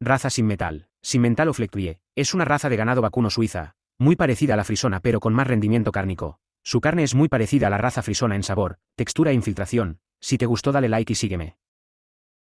Raza sin metal, sin mental o flectuie, es una raza de ganado vacuno suiza, muy parecida a la frisona pero con más rendimiento cárnico. Su carne es muy parecida a la raza frisona en sabor, textura e infiltración. Si te gustó dale like y sígueme.